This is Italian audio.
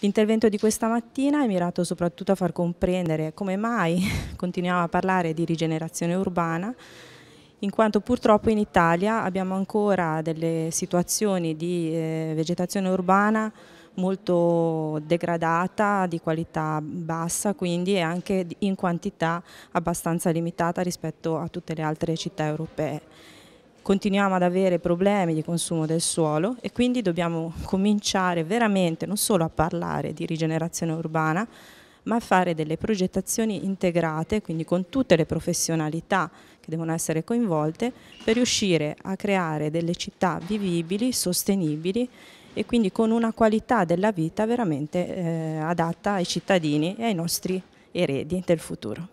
L'intervento di questa mattina è mirato soprattutto a far comprendere come mai continuiamo a parlare di rigenerazione urbana, in quanto purtroppo in Italia abbiamo ancora delle situazioni di eh, vegetazione urbana molto degradata, di qualità bassa, quindi e anche in quantità abbastanza limitata rispetto a tutte le altre città europee continuiamo ad avere problemi di consumo del suolo e quindi dobbiamo cominciare veramente non solo a parlare di rigenerazione urbana, ma a fare delle progettazioni integrate, quindi con tutte le professionalità che devono essere coinvolte, per riuscire a creare delle città vivibili, sostenibili e quindi con una qualità della vita veramente eh, adatta ai cittadini e ai nostri eredi del futuro.